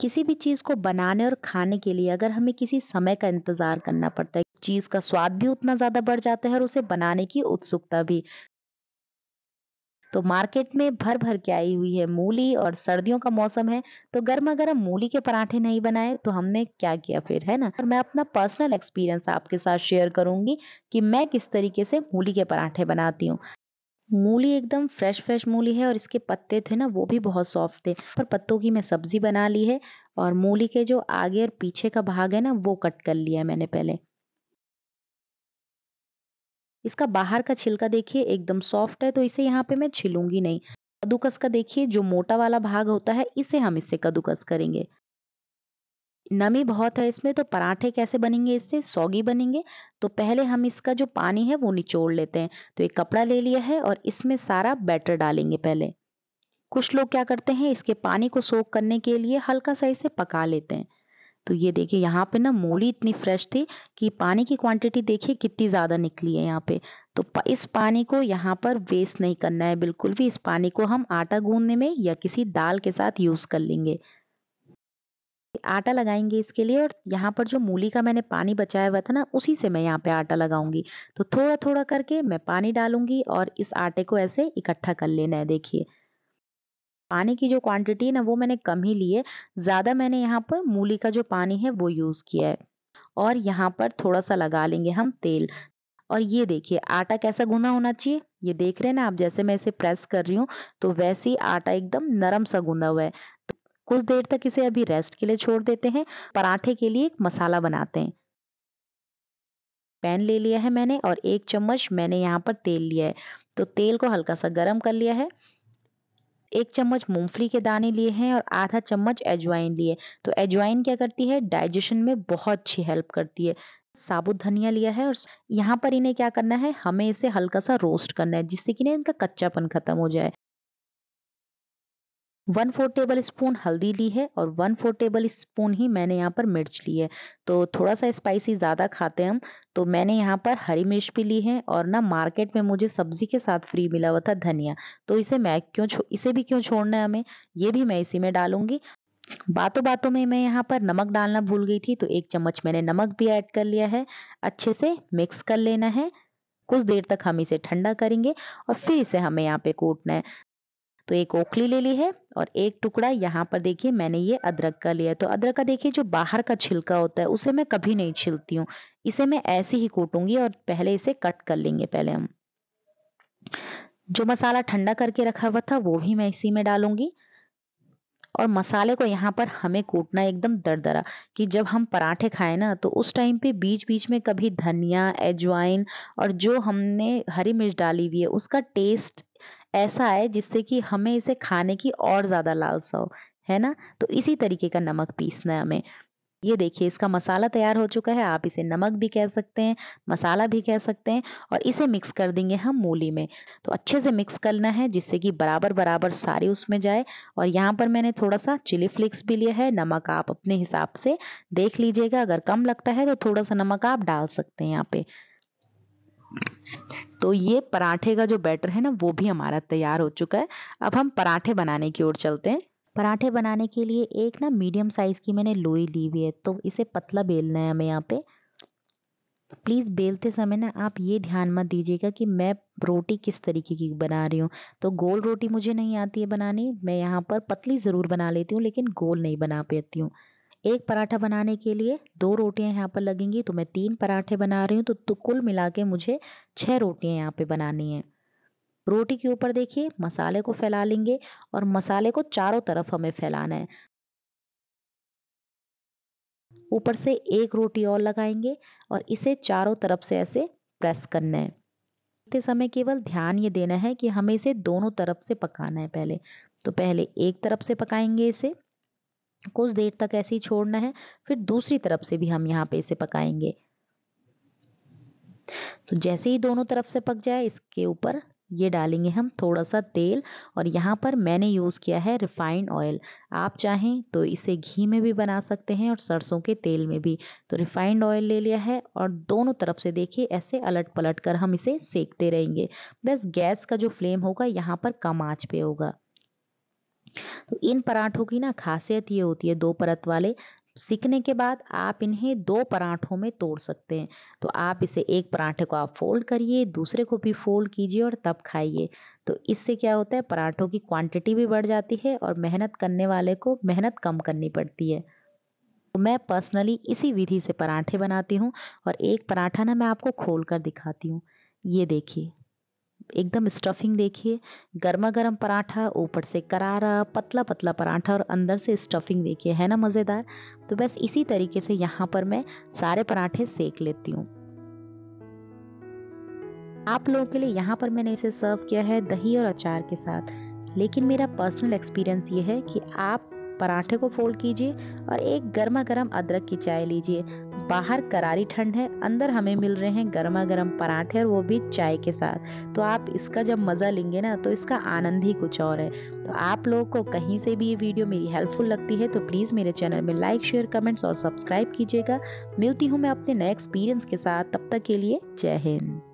किसी भी चीज़ को बनाने और खाने के लिए अगर हमें किसी समय का इंतज़ार करना पड़ता है चीज़ का स्वाद भी उतना ज़्यादा बढ़ जाता है और उसे बनाने की उत्सुकता भी तो मार्केट में भर भर के आई हुई है मूली और सर्दियों का मौसम है तो गर्मा गर्म मूली के पराठे नहीं बनाए तो हमने क्या किया फिर है ना और मैं अपना पर्सनल एक्सपीरियंस आपके साथ शेयर करूंगी कि मैं किस तरीके से मूली के पराठे बनाती हूँ मूली एकदम फ्रेश फ्रेश मूली है और इसके पत्ते थे ना वो भी बहुत सॉफ्ट थे पर पत्तों की मैं सब्जी बना ली है और मूली के जो आगे और पीछे का भाग है ना वो कट कर लिया है मैंने पहले इसका बाहर का छिलका देखिए एकदम सॉफ्ट है तो इसे यहाँ पे मैं छिलूंगी नहीं कद्दूकस का देखिए जो मोटा वाला भाग होता है इसे हम इससे कद्दूकस करेंगे नमी बहुत है इसमें तो पराठे कैसे बनेंगे इससे सौगी बनेंगे तो पहले हम इसका जो पानी है वो निचोड़ लेते हैं तो एक कपड़ा ले लिया है और इसमें सारा बैटर डालेंगे पहले कुछ लोग क्या करते हैं इसके पानी को सोख करने के लिए हल्का सा इसे पका लेते हैं तो ये देखिए यहाँ पे ना मूली इतनी फ्रेश थी कि पानी की क्वांटिटी देखिए कितनी ज़्यादा निकली है यहाँ पे तो इस पानी को यहाँ पर वेस्ट नहीं करना है बिल्कुल भी इस पानी को हम आटा गूंदने में या किसी दाल के साथ यूज़ कर लेंगे आटा लगाएंगे इसके लिए और यहाँ पर जो मूली का मैंने पानी बचाया हुआ था ना उसी से मैं यहाँ पे आटा लगाऊंगी तो थोड़ा थोड़ा करके मैं पानी डालूंगी और इस आटे को ऐसे इकट्ठा कर लेना है देखिए पानी की जो क्वांटिटी है ना वो मैंने कम ही ली है ज़्यादा मैंने यहाँ पर मूली का जो पानी है वो यूज़ किया है और यहाँ पर थोड़ा सा लगा लेंगे हम तेल और ये देखिए आटा कैसा गुना होना चाहिए ये देख रहे हैं ना आप जैसे मैं इसे प्रेस कर रही हूँ तो वैसे ही आटा एकदम नरम सा गुना हुआ है कुछ देर तक इसे अभी रेस्ट के लिए छोड़ देते हैं पराठे के लिए एक मसाला बनाते हैं पैन ले लिया है मैंने और एक चम्मच मैंने यहाँ पर तेल लिया है तो तेल को हल्का सा गर्म कर लिया है एक चम्मच मूंगफली के दाने लिए हैं और आधा चम्मच एजवाइन लिए तो एजवाइन क्या करती है डाइजेशन में बहुत अच्छी हेल्प करती है साबुत धनिया लिया है और यहाँ पर इन्हें क्या करना है हमें इसे हल्का सा रोस्ट करना है जिससे कि ना इनका कच्चापन खत्म हो जाए वन फोर टेबल स्पून हल्दी ली है और वन फोर टेबल स्पून ही मैंने यहाँ पर मिर्च ली है तो थोड़ा सा स्पाइसी ज़्यादा खाते हैं हम तो मैंने यहाँ पर हरी मिर्च भी ली है और ना मार्केट में मुझे सब्जी के साथ फ्री मिला हुआ था धनिया तो इसे मैं क्यों इसे भी क्यों छोड़ना है हमें ये भी मैं इसी में डालूंगी बातों बातों में मैं यहाँ पर नमक डालना भूल गई थी तो एक चम्मच मैंने नमक भी ऐड कर लिया है अच्छे से मिक्स कर लेना है कुछ देर तक हम इसे ठंडा करेंगे और फिर इसे हमें यहाँ पे कूटना है तो एक ओखली ले ली है और एक टुकड़ा यहाँ पर देखिए मैंने ये अदरक का लिया तो अदरक का देखिए जो बाहर का छिलका होता है उसे मैं कभी नहीं छिलती हूँ इसे मैं ऐसे ही कूटूंगी और पहले इसे कट कर लेंगे पहले हम जो मसाला ठंडा करके रखा हुआ था वो भी मैं इसी में डालूंगी और मसाले को यहाँ पर हमें कूटना एकदम दरदरा कि जब हम पराठे खाएं ना तो उस टाइम पे बीच बीच में कभी धनिया एजवाइन और जो हमने हरी मिर्च डाली हुई है उसका टेस्ट ऐसा है जिससे कि हमें इसे खाने की और ज़्यादा लालसा हो है ना तो इसी तरीके का नमक पीसना है हमें ये देखिए इसका मसाला तैयार हो चुका है आप इसे नमक भी कह सकते हैं मसाला भी कह सकते हैं और इसे मिक्स कर देंगे हम मूली में तो अच्छे से मिक्स करना है जिससे कि बराबर बराबर सारी उसमें जाए और यहाँ पर मैंने थोड़ा सा चिली फ्लेक्स भी लिया है नमक आप अपने हिसाब से देख लीजिएगा अगर कम लगता है तो थोड़ा सा नमक आप डाल सकते हैं यहाँ पे तो ये पराठे का जो बैटर है ना वो भी हमारा तैयार हो चुका है अब हम पराठे बनाने की ओर चलते हैं पराठे बनाने के लिए एक ना मीडियम साइज़ की मैंने लोई ली हुई है तो इसे पतला बेलना है हमें यहाँ पे प्लीज़ बेलते समय ना आप ये ध्यान मत दीजिएगा कि मैं रोटी किस तरीके की बना रही हूँ तो गोल रोटी मुझे नहीं आती है बनानी मैं यहाँ पर पतली ज़रूर बना लेती हूँ लेकिन गोल नहीं बना पाती हूँ एक पराठा बनाने के लिए दो रोटियां यहाँ पर लगेंगी तो मैं तीन पराठे बना रही हूँ तो, तो कुल मिला के मुझे छह रोटियां यहाँ पे बनानी है रोटी के ऊपर देखिए मसाले को फैला लेंगे और मसाले को चारों तरफ हमें फैलाना है ऊपर से एक रोटी और लगाएंगे और इसे चारों तरफ से ऐसे प्रेस करना है इतने समय केवल ध्यान ये देना है कि हमें इसे दोनों तरफ से पकाना है पहले तो पहले एक तरफ से पकाएंगे इसे कुछ देर तक ऐसे ही छोड़ना है फिर दूसरी तरफ से भी हम यहाँ पे इसे पकाएंगे तो जैसे ही दोनों तरफ से पक जाए इसके ऊपर ये डालेंगे हम थोड़ा सा तेल और यहाँ पर मैंने यूज़ किया है रिफाइंड ऑयल आप चाहें तो इसे घी में भी बना सकते हैं और सरसों के तेल में भी तो रिफाइंड ऑयल ले लिया है और दोनों तरफ से देखिए ऐसे अलट पलट कर हम इसे सेकते रहेंगे बस गैस का जो फ्लेम होगा यहाँ पर कम आँच पे होगा तो इन पराठों की ना खासियत ये होती है दो परत वाले सीखने के बाद आप इन्हें दो पराठों में तोड़ सकते हैं तो आप इसे एक पराठे को आप फोल्ड करिए दूसरे को भी फोल्ड कीजिए और तब खाइए तो इससे क्या होता है पराठों की क्वांटिटी भी बढ़ जाती है और मेहनत करने वाले को मेहनत कम करनी पड़ती है तो मैं पर्सनली इसी विधि से पराठे बनाती हूँ और एक पराठा ना मैं आपको खोल कर दिखाती हूँ ये देखिए एकदम स्टफिंग देखिए गर्मा गर्म पराठा ऊपर से करारा पतला पतला पराठा और अंदर से स्टफिंग देखिए है ना मज़ेदार तो बस इसी तरीके से यहाँ पर मैं सारे पराठे सेक लेती हूँ आप लोगों के लिए यहाँ पर मैंने इसे सर्व किया है दही और अचार के साथ लेकिन मेरा पर्सनल एक्सपीरियंस ये है कि आप पराठे को फोल्ड कीजिए और एक गर्मा गर्म अदरक की चाय लीजिए बाहर करारी ठंड है अंदर हमें मिल रहे हैं गर्मा गर्म पराठे और वो भी चाय के साथ तो आप इसका जब मज़ा लेंगे ना तो इसका आनंद ही कुछ और है तो आप लोगों को कहीं से भी ये वीडियो मेरी हेल्पफुल लगती है तो प्लीज़ मेरे चैनल में लाइक शेयर कमेंट्स और सब्सक्राइब कीजिएगा मिलती हूँ मैं अपने नए एक्सपीरियंस के साथ तब तक के लिए जय हिंद